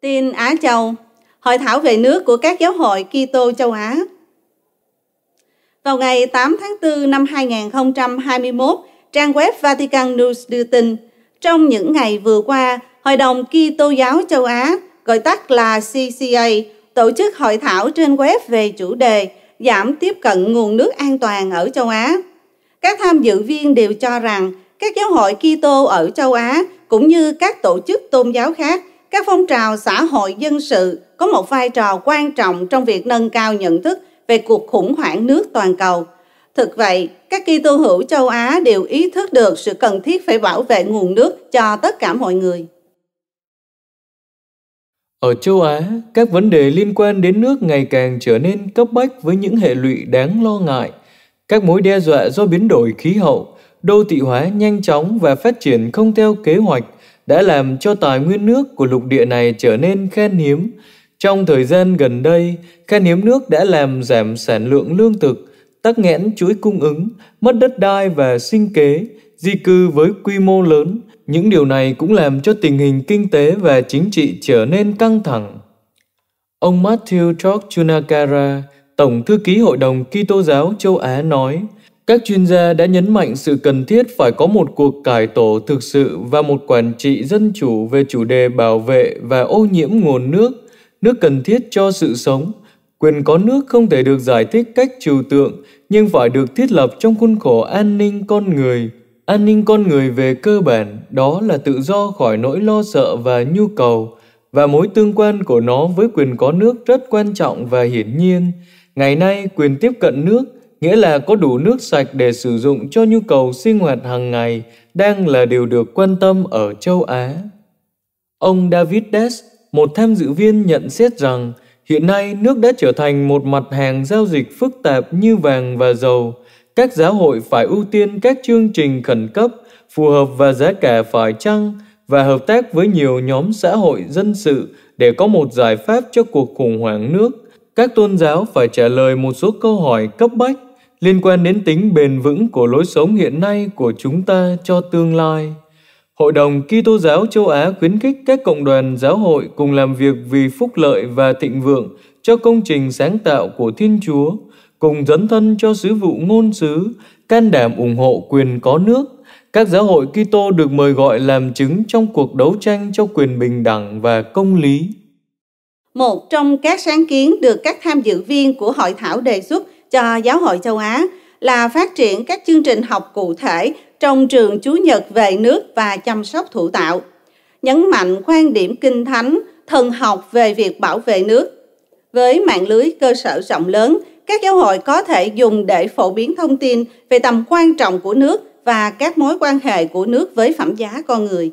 Tin Á Châu, hội thảo về nước của các giáo hội Kitô châu Á. Vào ngày 8 tháng 4 năm 2021, trang web Vatican News đưa tin, trong những ngày vừa qua, Hội đồng Kitô giáo châu Á, gọi tắt là CCA, tổ chức hội thảo trên web về chủ đề giảm tiếp cận nguồn nước an toàn ở châu Á. Các tham dự viên đều cho rằng các giáo hội Kitô ở châu Á cũng như các tổ chức tôn giáo khác các phong trào xã hội dân sự có một vai trò quan trọng trong việc nâng cao nhận thức về cuộc khủng hoảng nước toàn cầu. Thực vậy, các kỳ tu hữu châu Á đều ý thức được sự cần thiết phải bảo vệ nguồn nước cho tất cả mọi người. Ở châu Á, các vấn đề liên quan đến nước ngày càng trở nên cấp bách với những hệ lụy đáng lo ngại. Các mối đe dọa do biến đổi khí hậu, đô thị hóa nhanh chóng và phát triển không theo kế hoạch – đã làm cho tài nguyên nước của lục địa này trở nên khan hiếm. Trong thời gian gần đây, khan hiếm nước đã làm giảm sản lượng lương thực, tắc nghẽn chuỗi cung ứng, mất đất đai và sinh kế, di cư với quy mô lớn. Những điều này cũng làm cho tình hình kinh tế và chính trị trở nên căng thẳng. Ông Matthew Chok Chunakara, Tổng Thư ký Hội đồng Kitô giáo châu Á nói – các chuyên gia đã nhấn mạnh sự cần thiết phải có một cuộc cải tổ thực sự và một quản trị dân chủ về chủ đề bảo vệ và ô nhiễm nguồn nước, nước cần thiết cho sự sống. Quyền có nước không thể được giải thích cách trừu tượng, nhưng phải được thiết lập trong khuôn khổ an ninh con người. An ninh con người về cơ bản, đó là tự do khỏi nỗi lo sợ và nhu cầu, và mối tương quan của nó với quyền có nước rất quan trọng và hiển nhiên. Ngày nay, quyền tiếp cận nước – nghĩa là có đủ nước sạch để sử dụng cho nhu cầu sinh hoạt hàng ngày đang là điều được quan tâm ở châu Á. Ông David Des, một tham dự viên nhận xét rằng hiện nay nước đã trở thành một mặt hàng giao dịch phức tạp như vàng và dầu. Các giáo hội phải ưu tiên các chương trình khẩn cấp phù hợp và giá cả phải chăng và hợp tác với nhiều nhóm xã hội dân sự để có một giải pháp cho cuộc khủng hoảng nước. Các tôn giáo phải trả lời một số câu hỏi cấp bách liên quan đến tính bền vững của lối sống hiện nay của chúng ta cho tương lai. Hội đồng Kitô giáo châu Á khuyến khích các cộng đoàn giáo hội cùng làm việc vì phúc lợi và thịnh vượng cho công trình sáng tạo của Thiên Chúa, cùng dấn thân cho sứ vụ ngôn sứ, can đảm ủng hộ quyền có nước. Các giáo hội Kitô được mời gọi làm chứng trong cuộc đấu tranh cho quyền bình đẳng và công lý. Một trong các sáng kiến được các tham dự viên của hội thảo đề xuất cho Giáo hội châu Á là phát triển các chương trình học cụ thể trong trường Chúa Nhật về nước và chăm sóc thủ tạo, nhấn mạnh quan điểm kinh thánh, thần học về việc bảo vệ nước. Với mạng lưới cơ sở rộng lớn, các giáo hội có thể dùng để phổ biến thông tin về tầm quan trọng của nước và các mối quan hệ của nước với phẩm giá con người.